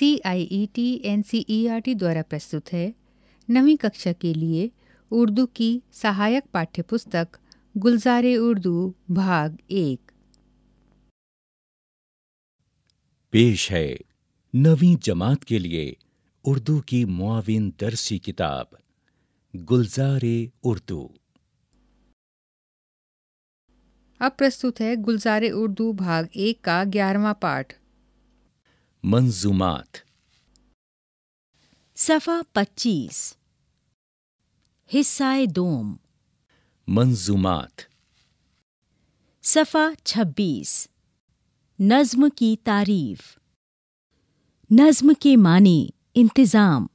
C I E T N C E R T द्वारा प्रस्तुत है नवी कक्षा के लिए उर्दू की सहायक पाठ्यपुस्तक गुलजार उर्दू भाग एक पेश है नवी जमात के लिए उर्दू की मुआविन दर्सी किताब गुलजार उर्दू अब प्रस्तुत है गुलजार उर्दू भाग एक का ग्यारहवा पाठ मंजूमात सफ़ा पच्चीस हिस्साए दोम मंजूमात सफ़ा छब्बीस नज़्म की तारीफ नज़्म के मानी इंतज़ाम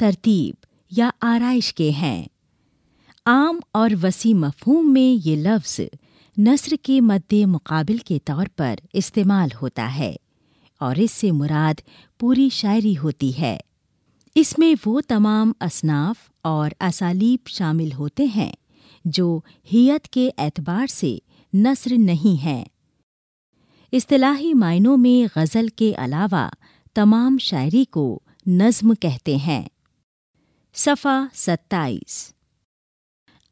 तरतीब या आरइश के हैं आम और वसी मफहूम में ये लफ्ज़ नसर के मद्दे मुकाबिल के तौर पर इस्तेमाल होता है और इससे मुराद पूरी शायरी होती है इसमें वो तमाम असनाफ और असालीब शामिल होते हैं जो हियत के एतबार से नसर नहीं हैं इस्तलाही मायनों में गज़ल के अलावा तमाम शायरी को नज्म कहते हैं सफ़ा सत्ताईस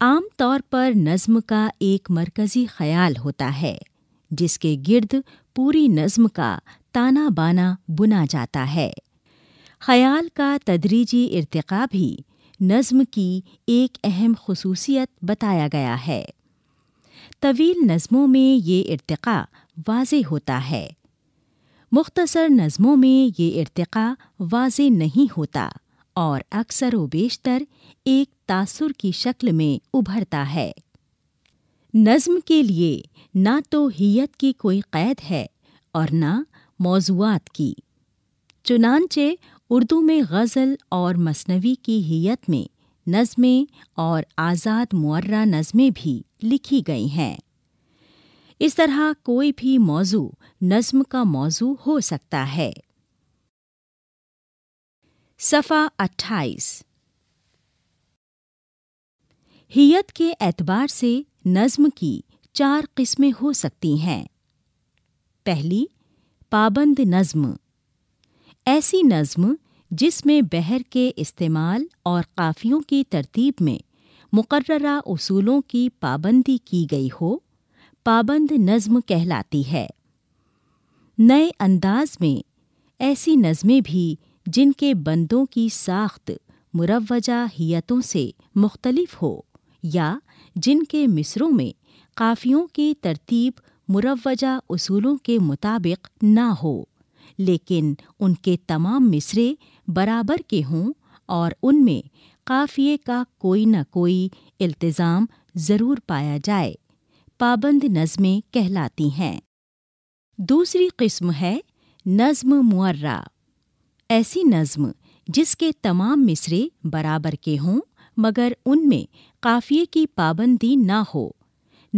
आम तौर पर नज्म का एक मरकज़ी ख्याल होता है जिसके गिर्द पूरी नज्म का ताना बाना बुना जाता है ख्याल का तदरीजी इरतका भी नज़्म की एक अहम खसूसियत बताया गया है तवील नज़मों में ये इरतका वाज होता है मुख्तसर नज़मों में ये इरतका वाज नहीं होता और अक्सर व बेशतर एक तासुर की शक्ल में उभरता है नज़म के लिए ना तो हियत की कोई कैद है और ना मौज़ूद की चुनानचे उर्दू में गज़ल और मसनवी की हियत में नज़में और आज़ाद मुर्रा नज़में भी लिखी गई हैं इस तरह कोई भी मौजू नज्म का मौजू हो सकता है सफ़ा 28 हियत के एतबार से नज्म की चार किस्में हो सकती हैं पहली पाबंद नज़्म ऐसी नज़्म जिसमें बहर के इस्तेमाल और काफ़ियों की तरतीब में मुकर्रा उसूलों की पाबंदी की गई हो पाबंद नज़्म कहलाती है नए अंदाज में ऐसी नज़में भी जिनके बंदों की साख्त मुरवजा हियतों से मुख्तलफ हो या जिनके मिसरों में काफ़ियों की तरतीब मुरवजा उसूलों के मुताबिक ना हो लेकिन उनके तमाम मिसरे बराबर के हों और उनमें काफ़िए का कोई न कोई इल्तिज़ाम ज़रूर पाया जाए पाबंद नज़में कहलाती हैं दूसरी किस्म है नज़म मुर्रा ऐसी नज़म जिसके तमाम मिसरे बराबर के हों मगर उनमें काफ़िए की पाबंदी ना हो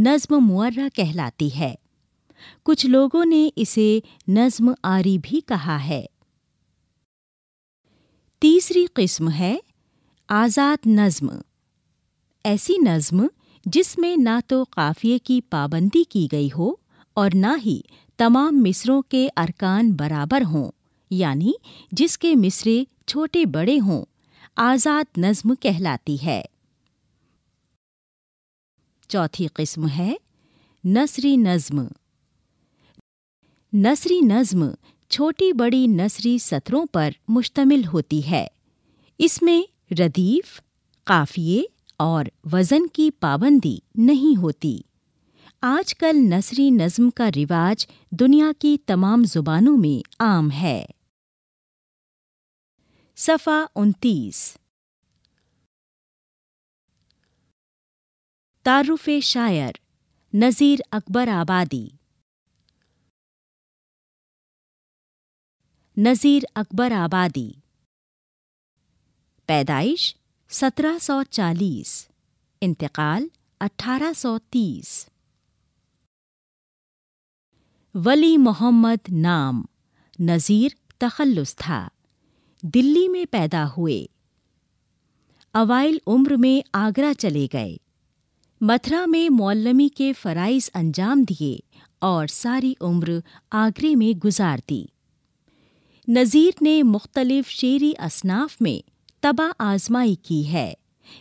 नज़म मुर्रा कहलाती है कुछ लोगों ने इसे नज्म आरी भी कहा है तीसरी किस्म है आज़ाद नज्म ऐसी नज्म जिसमें ना तो काफिये की पाबंदी की गई हो और ना ही तमाम मिसरों के अरकान बराबर हों यानी जिसके मिसरे छोटे बड़े हों आज़ाद नज्म कहलाती है चौथी किस्म है नसरी नज्म नसरी नज़्म छोटी बड़ी नसरी सत्रों पर मुश्तमिल होती है इसमें रदीफ काफ़िए और वज़न की पाबंदी नहीं होती आजकल नसरी नज़्म का रिवाज दुनिया की तमाम ज़ुबानों में आम है सफ़ा उनतीस तारुफ़ शायर नज़ीर अकबर आबादी नज़ीर अकबर आबादी पैदाइश 1740 इंतकाल 1830 वली मोहम्मद नाम नज़ीर तखल्लुस था दिल्ली में पैदा हुए अवाइल उम्र में आगरा चले गए मथुरा में मौलमी के फ़राइज़ अंजाम दिए और सारी उम्र आगरे में गुजार दी नज़ीर ने मुख्तलिफ शेरी असनाफ में तबा आजमाई की है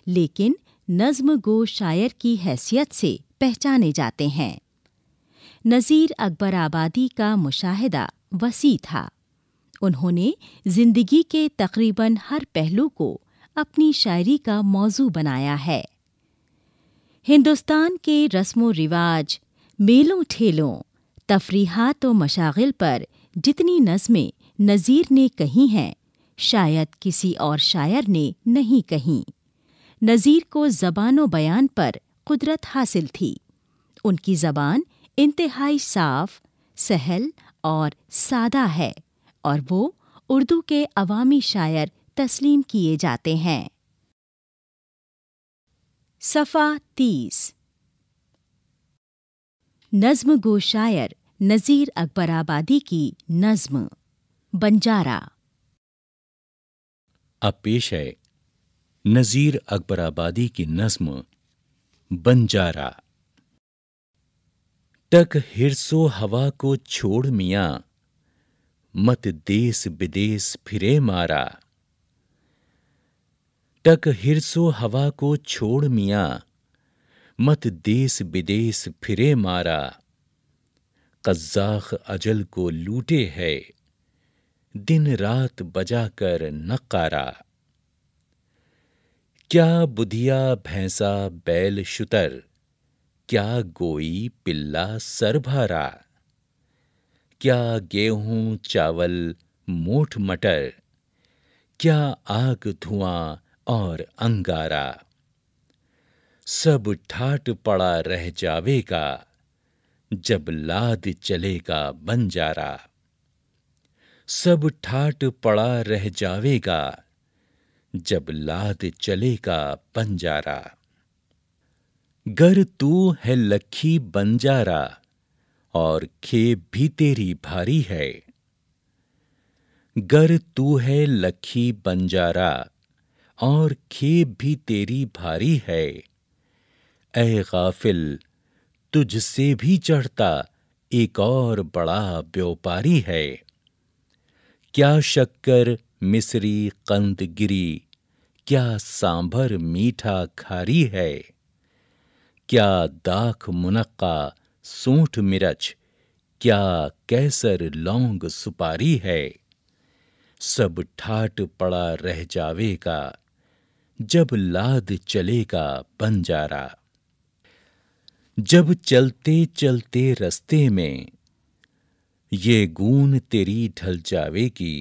लेकिन नज्म गो शायर की हैसियत से पहचाने जाते हैं नज़ीर अकबर आबादी का मुशाहिदा वसी था उन्होंने ज़िंदगी के तकरीबन हर पहलू को अपनी शायरी का मौजू बनाया है हिंदुस्तान के रस्म रिवाज मेलों ठेलों तफरीहत व मशागिल पर जितनी नज़में नज़ीर ने कही हैं शायद किसी और शायर ने नहीं कहीं नज़ीर को ज़बानो बयान पर कुदरत हासिल थी उनकी ज़बान इंतहाई साफ सहल और सादा है और वो उर्दू के अवामी शायर तस्लीम किए जाते हैं सफ़ा तीस नज्म गो शायर नज़ीर अकबराबादी की नज्म बंजारा अब पेश है नज़ीर अकबराबादी की नज्म बंजारा टक हिरसो हवा को छोड़ मिया मत देश विदेश फिरे मारा टक हिरसो हवा को छोड़ मिया मत देश विदेश फिरे मारा कज्जाख अजल को लूटे है दिन रात बजाकर नकारा क्या बुधिया भैंसा बैल शुतर क्या गोई पिल्ला सरभारा क्या गेहूं चावल मोठ मटर क्या आग धुआं और अंगारा सब ठाट पड़ा रह जावेगा जब लाद चलेगा बंजारा सब ठाट पड़ा रह जावेगा जब लाद चलेगा पंजारा गर तू है लखी बंजारा और खेप भी तेरी भारी है गर तू है लखी बंजारा और खेप भी तेरी भारी है ऐ गाफिल तुझसे भी चढ़ता एक और बड़ा व्यापारी है क्या शक्कर मिसरी कंद गिरी क्या सांभर मीठा खारी है क्या दाख मुनक्का सूठ मिर्च क्या कैसर लौंग सुपारी है सब ठाट पड़ा रह जावेगा जब लाद चलेगा बंजारा जब चलते चलते रस्ते में ये गून तेरी ढल जावेगी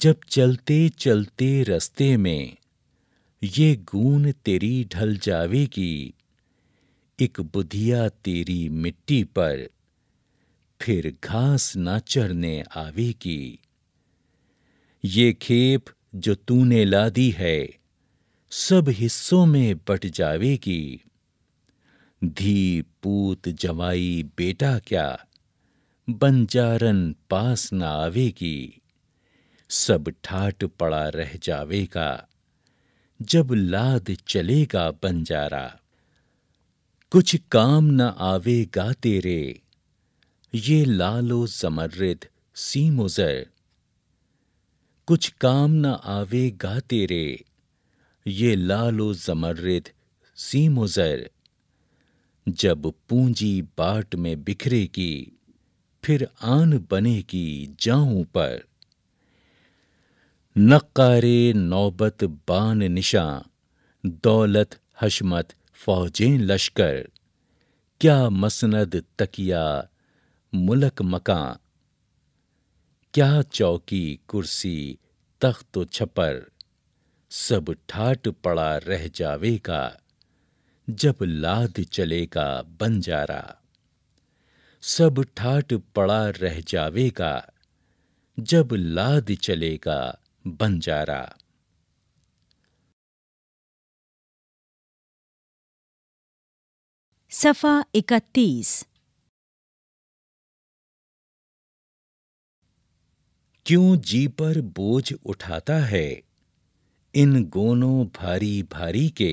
जब चलते चलते रस्ते में ये गून तेरी ढल जावेगी एक बुधिया तेरी मिट्टी पर फिर घास न चढ़ने आवेगी ये खेप जो तूने लादी है सब हिस्सों में बट जावेगी धी पूत जवाई बेटा क्या बंजारन पास न आवेगी सब ठाट पड़ा रह जावेगा जब लाद चलेगा बंजारा कुछ काम न आवेगा तेरे ये लालो समर्रित सीमोजर कुछ काम न आवेगा तेरे ये लालो जमर्रित सीमोजर जब पूंजी बाट में बिखरेगी फिर आन बने की जाऊं पर नक्कारे नौबत बान निशा दौलत हशमत फौजें लश्कर क्या मसनद तकिया मुलक मका क्या चौकी कुर्सी तख्त छपर सब ठाट पड़ा रह जावेगा जब लाद चलेगा बंजारा सब ठाट पड़ा रह जावेगा जब लाद चलेगा बंजारा सफा इकतीस क्यों जी पर बोझ उठाता है इन गोनों भारी भारी के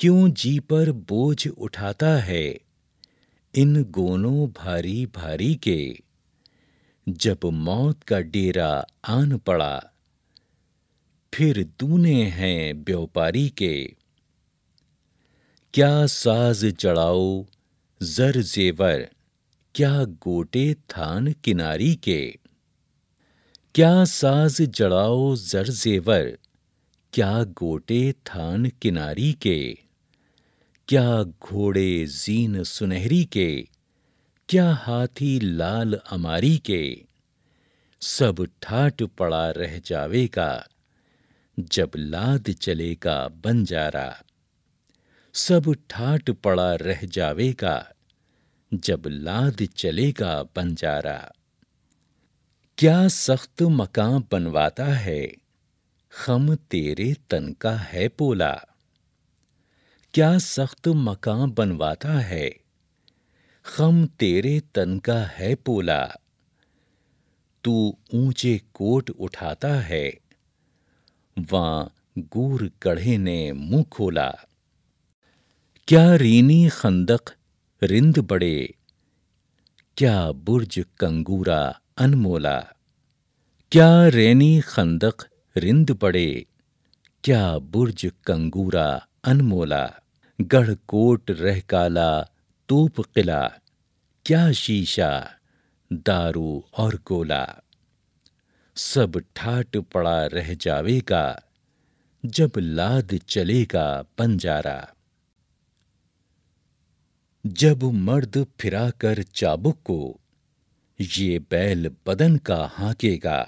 क्यों जी पर बोझ उठाता है इन गोनों भारी भारी के जब मौत का डेरा आन पड़ा फिर दूने हैं व्यापारी के क्या साज चढ़ाओ जर जेवर क्या गोटे थान किनारी के क्या साज जड़ाओ जर जेवर क्या गोटे थान किनारी के क्या घोड़े जीन सुनहरी के क्या हाथी लाल अमारी के सब ठाट पड़ा रह जावेगा जब लाद चलेगा बंजारा सब ठाट पड़ा रह जावेगा जब लाद चलेगा बंजारा क्या सख्त मकां बनवाता है खम तेरे तन का है पोला क्या सख्त मकान बनवाता है खम तेरे तन का है पोला तू ऊंचे कोट उठाता है वहां गूर कढ़े ने मुंह खोला क्या रीनी खंदक रिंद बड़े क्या बुर्ज कंगूरा अनमोला क्या रेनी खंदक रिंद पड़े क्या बुर्ज कंगूरा अनमोला गढ़ कोट रह काला तोप किला क्या शीशा दारू और गोला सब ठाट पड़ा रह जावेगा जब लाद चलेगा पंजारा जब मर्द फिरा कर चाबुक को ये बैल बदन का हाकेगा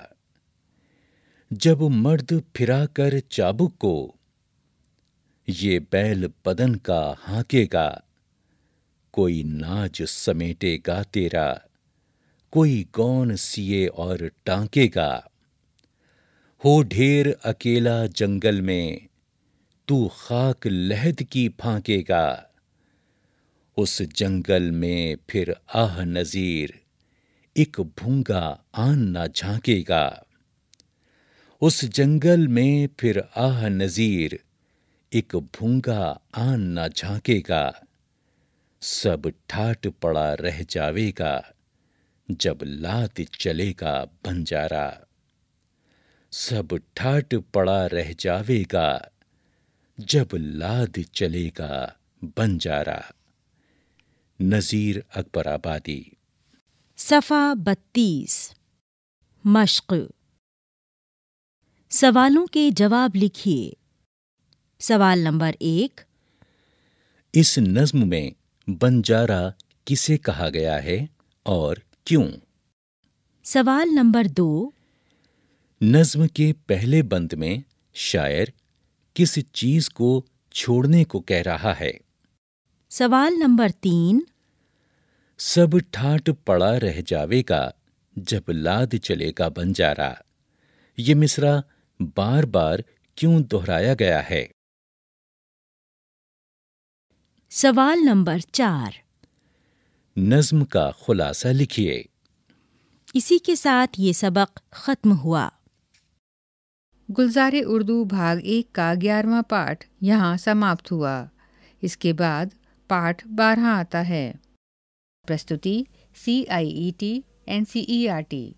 जब मर्द फिरा कर चाबुक को ये बैल बदन का हाकेगा कोई नाच समेटेगा तेरा कोई गौन सिए और टांकेगा हो ढेर अकेला जंगल में तू खाक लहद की फांकेगा उस जंगल में फिर आह नजीर एक भूंगा आन ना झांकेगा उस जंगल में फिर आह नजीर एक भूंगा आन न झांकेगा सब ठाट पड़ा रह जावेगा जब लात चलेगा बंजारा सब ठाट पड़ा रह जावेगा जब लाद चलेगा बंजारा नज़ीर अकबराबादी सफ़ा बत्तीस मश्क़ सवालों के जवाब लिखिए सवाल नंबर एक इस नज्म में बंजारा किसे कहा गया है और क्यों सवाल नंबर दो नज्म के पहले बंद में शायर किस चीज को छोड़ने को कह रहा है सवाल नंबर तीन सब ठाट पड़ा रह जावेगा जब लाद चलेगा बंजारा ये मिसरा बार बार क्यों दोहराया गया है सवाल नंबर चार नज्म का खुलासा लिखिए इसी के साथ ये सबक ख़त्म हुआ गुलजार उर्दू भाग एक का ग्यारहवा पाठ यहाँ समाप्त हुआ इसके बाद पाठ बारह आता है प्रस्तुति C I E T N C E R T